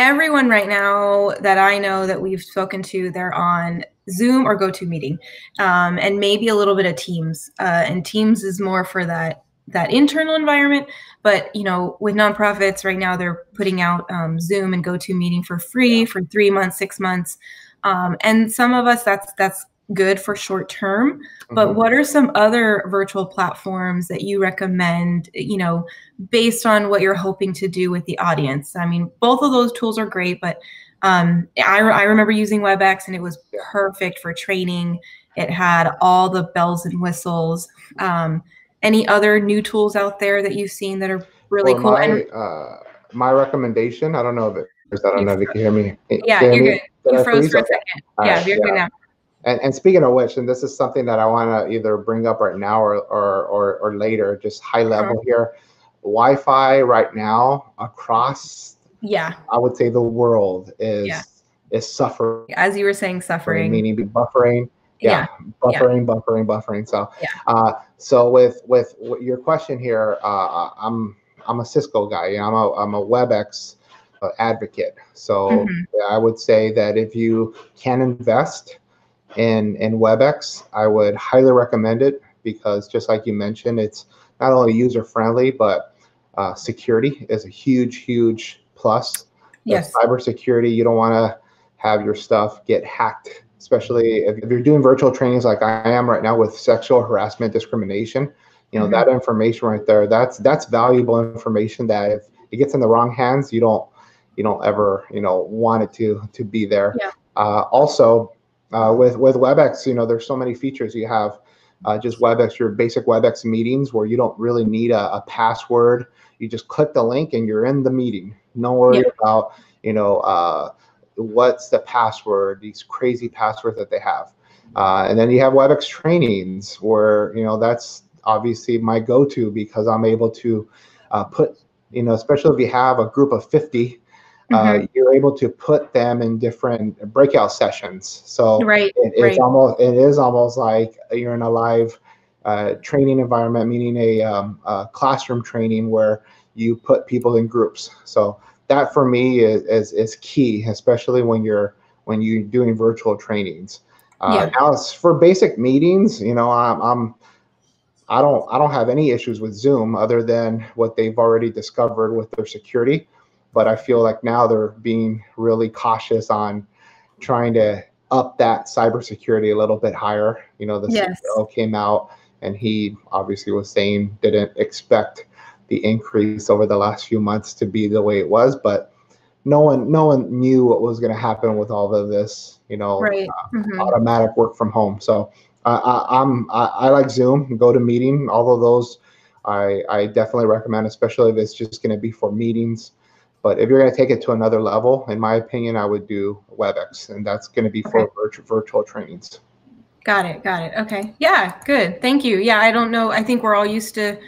everyone right now that I know that we've spoken to, they're on Zoom or GoToMeeting, um, and maybe a little bit of Teams. Uh, and Teams is more for that that internal environment. But you know, with nonprofits right now, they're putting out um, Zoom and GoToMeeting for free for three months, six months. Um, and some of us, that's that's good for short term but mm -hmm. what are some other virtual platforms that you recommend you know based on what you're hoping to do with the audience i mean both of those tools are great but um, I, re I remember using webex and it was perfect for training it had all the bells and whistles um, any other new tools out there that you've seen that are really well, cool my, and uh, my recommendation i don't know if it I don't know if you can hear me. Yeah, can you're me? good. You froze for a second. yeah, right, you're yeah. good now. And, and speaking of which, and this is something that I want to either bring up right now or or or, or later, just high level sure. here. Wi-Fi right now across, yeah, I would say the world is yeah. is suffering. As you were saying, suffering meaning be buffering. Yeah, yeah. Buffering, yeah. buffering, buffering. So, yeah. Uh, so with with your question here, uh, uh, I'm I'm a Cisco guy. You know, I'm a I'm a WebEx uh, advocate. So mm-hmm. I would say that if you can invest and, WebEx, I would highly recommend it because just like you mentioned, it's not only user friendly, but uh, security is a huge, huge plus. Yes. cybersecurity, you don't want to have your stuff get hacked, especially if, if, you're doing virtual trainings like I am right now with sexual harassment discrimination. You know mm -hmm. that information right there. That's that's valuable information that if it gets in the wrong hands, you don't you don't ever you know want it to to be there. Yeah. Uh, also, uh, with with WebEx, you know, there's so many features you have. Uh, just WebEx, your basic WebEx meetings where you don't really need a, a, password. You just click the link and you're in the meeting. No worry about, you know, uh, what's the password, these crazy passwords that they have. Uh, and then you have WebEx trainings where, you know, that's obviously my go-to because I'm able to uh, put, you know, especially if you have a group of 50 uh, mm-hmm. Uh, you're able to put them in different breakout sessions. So right, it, it's right. almost it is almost like you're in a live uh, training environment, meaning a, um, a, classroom training where you put people in groups. So that for me is is, is key, especially when you're when you're doing virtual trainings. Uh, yeah. Now, for basic meetings, you know, I'm, I'm I don't I don't have any issues with Zoom other than what they've already discovered with their security but I feel like now they're being really cautious on trying to up that cybersecurity a little bit higher. You know, the yes. CEO came out and he obviously was saying didn't expect the increase over the last few months to be the way it was, but no one no one knew what was going to happen with all of this, you know, right. uh, mm-hmm. automatic work from home. So uh, I, am I, I, like Zoom, go to meeting, all of those. I, I definitely recommend, especially if it's just going to be for meetings but if you're going to take it to another level, in my opinion, I would do WebEx, and that's going to be for okay. virtual, virtual trainings. Got it. Got it. Okay. Yeah. Good. Thank you. Yeah. I don't know. I think we're all used to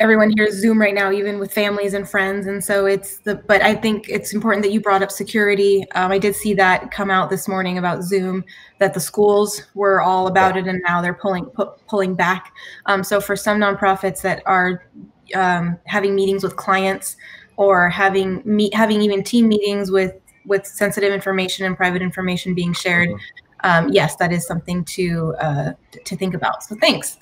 everyone here is Zoom right now, even with families and friends. And so it's the, but I think it's important that you brought up security. Um, I did see that come out this morning about Zoom, that the schools were all about it and now they're pulling, pu pulling back. Um, so for some nonprofits that are um, having meetings with clients, or having meet having even team meetings with with sensitive information and private information being shared. Mm-hmm. Um, yes, that is something to uh, to think about. So thanks.